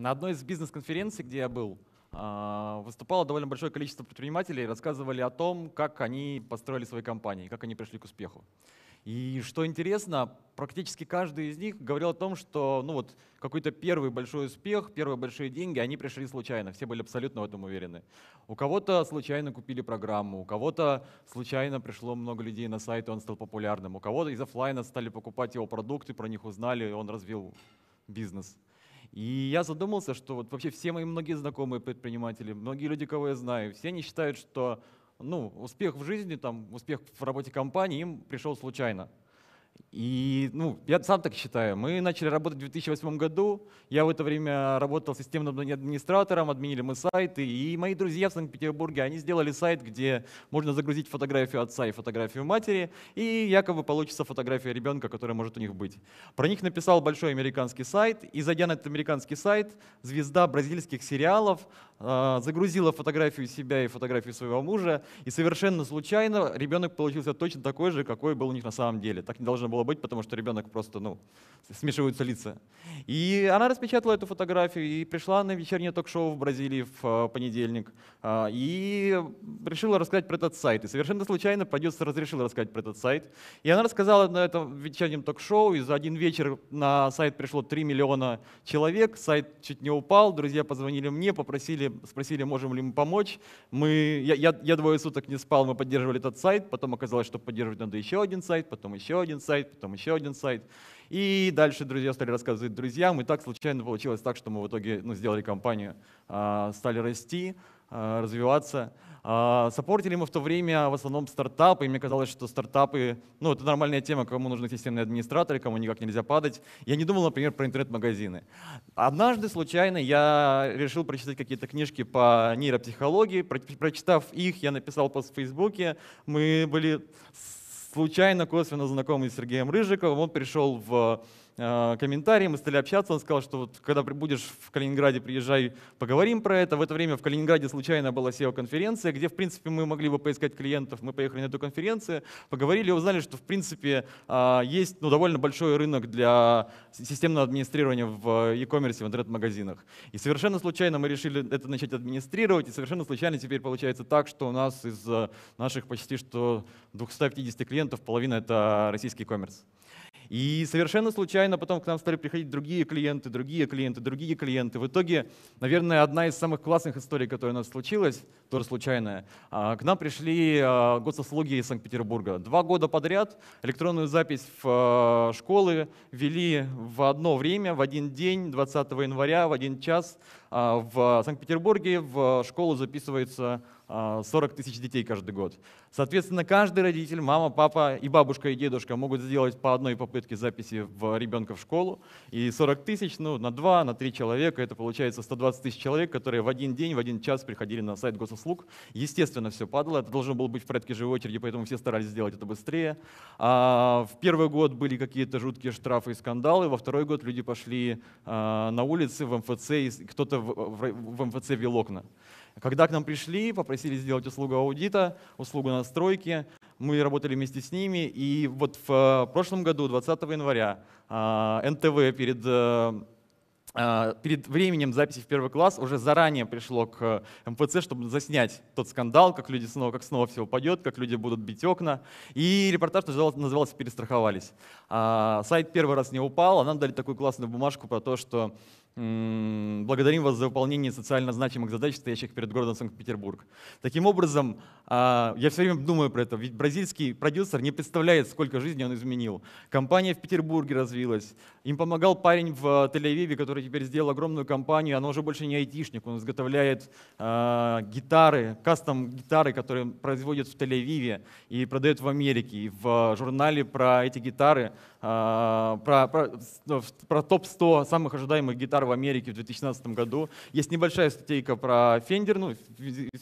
На одной из бизнес-конференций, где я был, а, выступало довольно большое количество предпринимателей, рассказывали о том, как они построили свои компании, как они пришли к успеху. И что интересно, практически каждый из них говорил о том, что ну вот, какой-то первый большой успех, первые большие деньги, они пришли случайно, все были абсолютно в этом уверены. У кого-то случайно купили программу, у кого-то случайно пришло много людей на сайт, и он стал популярным, у кого-то из офлайна стали покупать его продукты, про них узнали, и он развил бизнес. И я задумался, что вот вообще все мои многие знакомые предприниматели, многие люди, кого я знаю, все они считают, что ну, успех в жизни, там, успех в работе компании им пришел случайно. И ну, я сам так считаю. Мы начали работать в 2008 году. Я в это время работал системным администратором, отменили мы сайты. И мои друзья в Санкт-Петербурге, они сделали сайт, где можно загрузить фотографию отца и фотографию матери, и якобы получится фотография ребенка, которая может у них быть. Про них написал большой американский сайт, и зайдя на этот американский сайт, звезда бразильских сериалов а, загрузила фотографию себя и фотографию своего мужа, и совершенно случайно ребенок получился точно такой же, какой был у них на самом деле. Так не должно было быть, потому что ребенок просто, ну, смешиваются лица. И она распечатала эту фотографию и пришла на вечернее ток-шоу в Бразилии в а, понедельник, а, и решила рассказать про этот сайт. И совершенно случайно продюсер разрешил рассказать про этот сайт. И она рассказала на этом вечернем ток-шоу, и за один вечер на сайт пришло 3 миллиона человек, сайт чуть не упал, друзья позвонили мне, попросили спросили, можем ли мы помочь. Мы, я, я, я двое суток не спал, мы поддерживали этот сайт, потом оказалось, что поддерживать надо еще один сайт, потом еще один сайт, потом еще один сайт. И дальше друзья стали рассказывать друзьям, и так случайно получилось так, что мы в итоге ну, сделали компанию, а, стали расти. Э, развиваться. А, Саппортили мы в то время в основном стартапы, и мне казалось, что стартапы, ну, это нормальная тема, кому нужны системные администраторы, кому никак нельзя падать. Я не думал, например, про интернет-магазины. Однажды случайно я решил прочитать какие-то книжки по нейропсихологии. прочитав их, я написал пост в Фейсбуке. Мы были случайно, косвенно знакомы с Сергеем Рыжиковым. Он пришел в Э, комментарии, мы стали общаться, он сказал, что вот когда будешь в Калининграде, приезжай, поговорим про это. В это время в Калининграде случайно была SEO-конференция, где, в принципе, мы могли бы поискать клиентов. Мы поехали на эту конференцию, поговорили, узнали, что, в принципе, э, есть ну, довольно большой рынок для системного администрирования в e-commerce, в интернет-магазинах. И совершенно случайно мы решили это начать администрировать, и совершенно случайно теперь получается так, что у нас из э, наших почти что 250 клиентов половина — это российский e-commerce. И совершенно случайно случайно потом к нам стали приходить другие клиенты, другие клиенты, другие клиенты. В итоге, наверное, одна из самых классных историй, которая у нас случилась, тоже случайная, а, к нам пришли а, госуслуги из Санкт-Петербурга. Два года подряд электронную запись в а, школы вели в одно время, в один день, 20 января, в один час. А, в Санкт-Петербурге в школу записывается 40 а, тысяч детей каждый год. Соответственно, каждый родитель, мама, папа и бабушка, и дедушка могут сделать по одной попытке записи в ребенка в школу. И 40 тысяч ну, на 2, на 3 человека, это получается 120 тысяч человек, которые в один день, в один час приходили на сайт госуслуг. Естественно, все падало, это должно было быть в порядке живой очереди, поэтому все старались сделать это быстрее. А в первый год были какие-то жуткие штрафы и скандалы, во второй год люди пошли а, на улицы, в МФЦ, и кто-то в, в, в МФЦ Вилокна. Когда к нам пришли, попросили сделать услугу аудита, услугу настройки, мы работали вместе с ними, и вот в э, прошлом году, 20 января, э, НТВ перед э, перед временем записи в первый класс уже заранее пришло к МФЦ, чтобы заснять тот скандал, как люди снова, как снова все упадет, как люди будут бить окна. И репортаж назывался «Перестраховались». А, сайт первый раз не упал, а нам дали такую классную бумажку про то, что Благодарим вас за выполнение социально значимых задач, стоящих перед городом Санкт-Петербург. Таким образом, а, я все время думаю про это, ведь бразильский продюсер не представляет, сколько жизней он изменил. Компания в Петербурге развилась, им помогал парень в э, Тель-Авиве, который теперь сделал огромную компанию, она уже больше не айтишник, он изготовляет а, гитары, кастом-гитары, которые производят в Тель-Авиве и продают в Америке. И в э, журнале про эти гитары а, про, про, ну, про топ-100 самых ожидаемых гитар в Америке в 2016 году. Есть небольшая статейка про Fender, ну,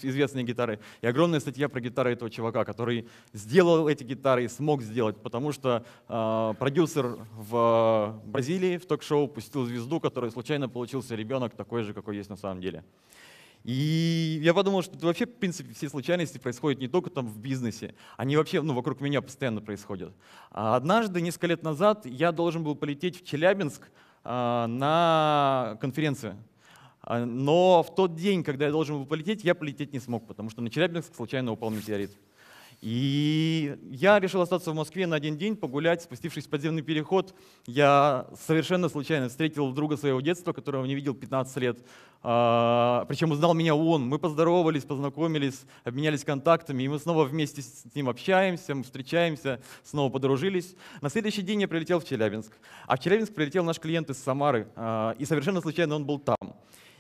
известные гитары, и огромная статья про гитары этого чувака, который сделал эти гитары и смог сделать, потому что э, продюсер в Бразилии в ток-шоу пустил звезду, которая случайно получился ребенок такой же, какой есть на самом деле. И я подумал, что вообще, в принципе, все случайности происходят не только там в бизнесе, они вообще ну, вокруг меня постоянно происходят. А однажды, несколько лет назад, я должен был полететь в Челябинск а, на конференцию. А, но в тот день, когда я должен был полететь, я полететь не смог, потому что на Челябинск случайно упал метеорит. И я решил остаться в Москве на один день, погулять, спустившись в подземный переход. Я совершенно случайно встретил друга своего детства, которого не видел 15 лет. А, Причем узнал меня он. Мы поздоровались, познакомились, обменялись контактами, и мы снова вместе с ним общаемся, мы встречаемся, снова подружились. На следующий день я прилетел в Челябинск. А в Челябинск прилетел наш клиент из Самары, а, и совершенно случайно он был там.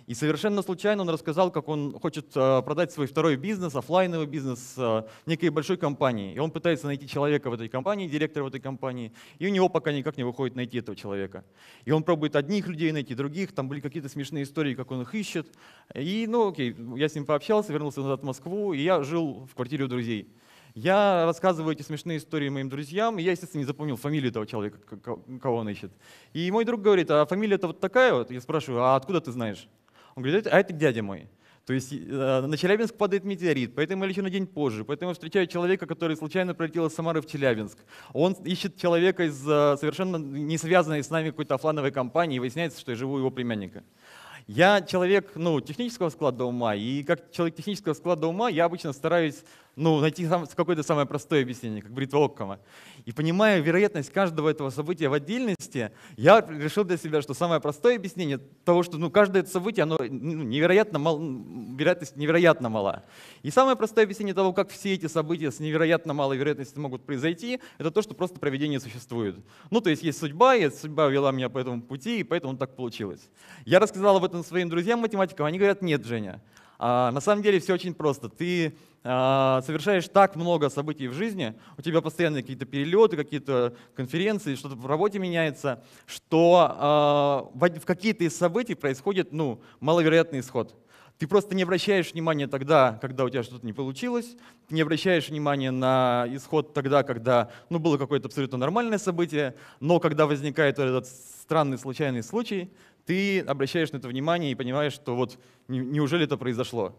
И совершенно случайно он рассказал, как он хочет э, продать свой второй бизнес, офлайновый бизнес э, некой большой компании. И он пытается найти человека в этой компании, директора в этой компании, и у него пока никак не выходит найти этого человека. И он пробует одних людей найти, других, там были какие-то смешные истории, как он их ищет. И, ну окей, я с ним пообщался, вернулся назад в Москву, и я жил в квартире у друзей. Я рассказываю эти смешные истории моим друзьям, и я, естественно, не запомнил фамилию этого человека, кого он ищет. И мой друг говорит, а фамилия-то вот такая вот? Я спрашиваю, а откуда ты знаешь? Он говорит, а это дядя мой. То есть э, на Челябинск падает метеорит, поэтому я лечу на день позже, поэтому я встречаю человека, который случайно пролетел из Самары в Челябинск. Он ищет человека из э, совершенно не связанной с нами какой-то афлановой компании и выясняется, что я живу у его племянника. Я человек ну, технического склада ума, и как человек технического склада ума я обычно стараюсь ну, найти какое-то самое простое объяснение, как бритва Оккома. И понимая вероятность каждого этого события в отдельности, я решил для себя, что самое простое объяснение того, что ну, каждое это событие, оно ну, невероятно мал, вероятность невероятно мала. И самое простое объяснение того, как все эти события с невероятно малой вероятностью могут произойти, это то, что просто проведение существует. Ну, то есть есть судьба, и судьба вела меня по этому пути, и поэтому так получилось. Я рассказал об этом там своим друзьям-математикам, они говорят, нет, Женя, а, на самом деле все очень просто. Ты а, совершаешь так много событий в жизни, у тебя постоянно какие-то перелеты, какие-то конференции, что-то в работе меняется, что а, в, в какие-то из событий происходит ну, маловероятный исход. Ты просто не обращаешь внимания тогда, когда у тебя что-то не получилось, ты не обращаешь внимания на исход тогда, когда ну, было какое-то абсолютно нормальное событие, но когда возникает этот странный случайный случай, ты обращаешь на это внимание и понимаешь, что вот неужели это произошло.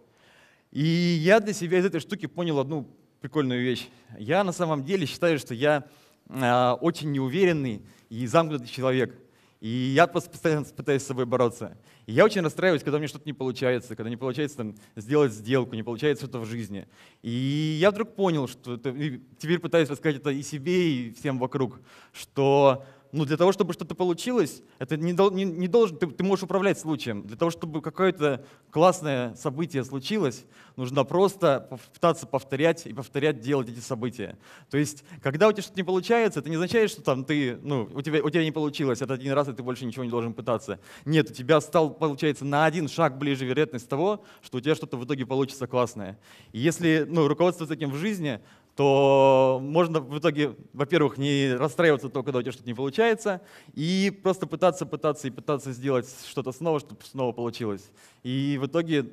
И я для себя из этой штуки понял одну прикольную вещь. Я на самом деле считаю, что я а, очень неуверенный и замкнутый человек. И я постоянно пытаюсь с собой бороться. И я очень расстраиваюсь, когда мне что-то не получается, когда не получается там, сделать сделку, не получается что-то в жизни. И я вдруг понял, что это, теперь пытаюсь рассказать это и себе, и всем вокруг, что ну, для того, чтобы что-то получилось, это не, не, не должен, ты, ты можешь управлять случаем. Для того, чтобы какое-то классное событие случилось, нужно просто пытаться повторять и повторять делать эти события. То есть, когда у тебя что-то не получается, это не означает, что там ты, ну, у тебя, у тебя не получилось, это один раз, и ты больше ничего не должен пытаться. Нет, у тебя стал, получается, на один шаг ближе вероятность того, что у тебя что-то в итоге получится классное. И если, ну, руководствоваться таким в жизни, то можно в итоге, во-первых, не расстраиваться только, когда у тебя что-то не получается, и просто пытаться, пытаться и пытаться сделать что-то снова, чтобы снова получилось. И в итоге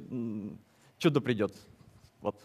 чудо придет. Вот.